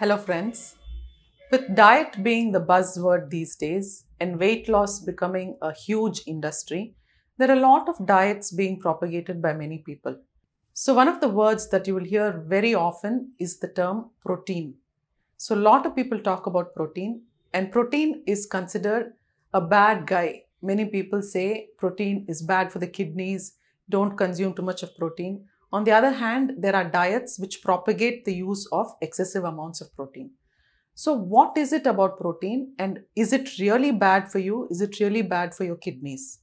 Hello, friends. With diet being the buzzword these days and weight loss becoming a huge industry, there are a lot of diets being propagated by many people. So, one of the words that you will hear very often is the term protein. So, a lot of people talk about protein, and protein is considered a bad guy. Many people say protein is bad for the kidneys, don't consume too much of protein. On the other hand, there are diets which propagate the use of excessive amounts of protein. So what is it about protein and is it really bad for you? Is it really bad for your kidneys?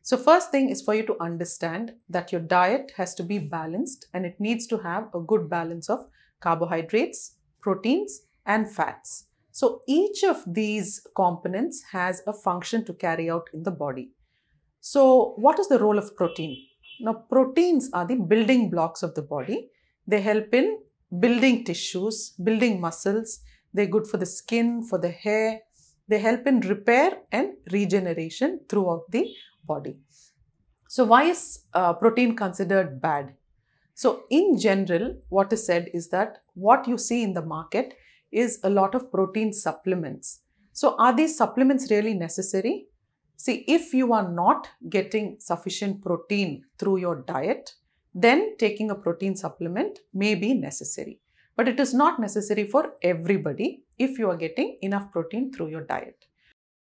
So first thing is for you to understand that your diet has to be balanced and it needs to have a good balance of carbohydrates, proteins and fats. So each of these components has a function to carry out in the body. So what is the role of protein? Now, proteins are the building blocks of the body. They help in building tissues, building muscles. They're good for the skin, for the hair. They help in repair and regeneration throughout the body. So, why is uh, protein considered bad? So, in general, what is said is that what you see in the market is a lot of protein supplements. So, are these supplements really necessary? See, if you are not getting sufficient protein through your diet, then taking a protein supplement may be necessary. But it is not necessary for everybody if you are getting enough protein through your diet.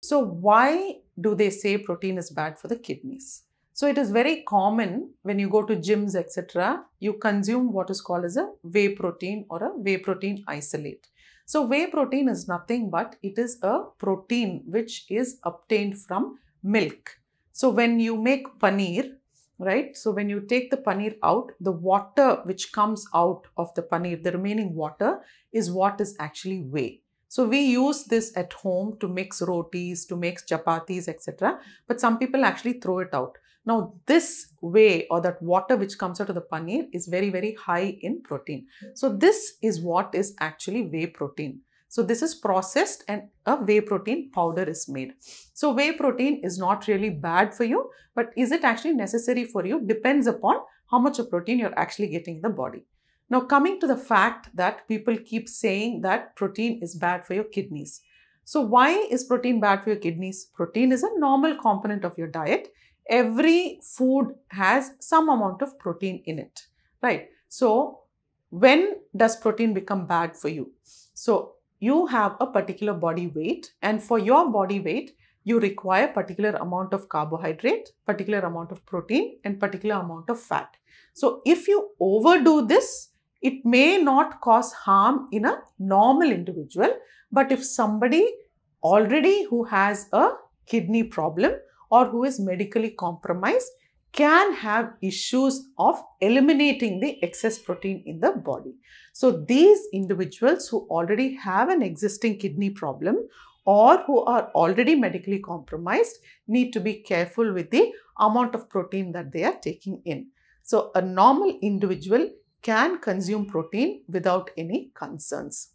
So why do they say protein is bad for the kidneys? So it is very common when you go to gyms, etc., you consume what is called as a whey protein or a whey protein isolate. So whey protein is nothing but it is a protein which is obtained from milk. So when you make paneer, right? So when you take the paneer out, the water which comes out of the paneer, the remaining water is what is actually whey. So we use this at home to mix rotis, to mix chapatis, etc. But some people actually throw it out. Now this whey or that water which comes out of the paneer is very, very high in protein. So this is what is actually whey protein. So this is processed and a whey protein powder is made. So whey protein is not really bad for you, but is it actually necessary for you depends upon how much of protein you're actually getting in the body. Now coming to the fact that people keep saying that protein is bad for your kidneys. So why is protein bad for your kidneys? Protein is a normal component of your diet. Every food has some amount of protein in it, right? So when does protein become bad for you? So you have a particular body weight and for your body weight, you require particular amount of carbohydrate, particular amount of protein and particular amount of fat. So if you overdo this, it may not cause harm in a normal individual. But if somebody already who has a kidney problem or who is medically compromised, can have issues of eliminating the excess protein in the body. So these individuals who already have an existing kidney problem or who are already medically compromised need to be careful with the amount of protein that they are taking in. So a normal individual can consume protein without any concerns.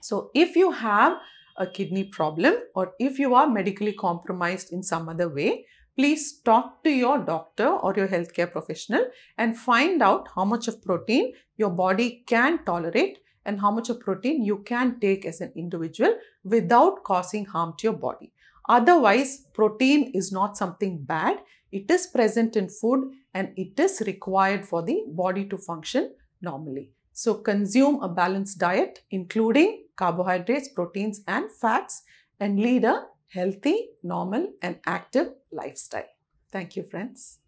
So if you have a kidney problem or if you are medically compromised in some other way, please talk to your doctor or your healthcare professional and find out how much of protein your body can tolerate and how much of protein you can take as an individual without causing harm to your body. Otherwise, protein is not something bad. It is present in food and it is required for the body to function normally. So consume a balanced diet including carbohydrates, proteins and fats and lead a healthy, normal and active lifestyle. Thank you friends.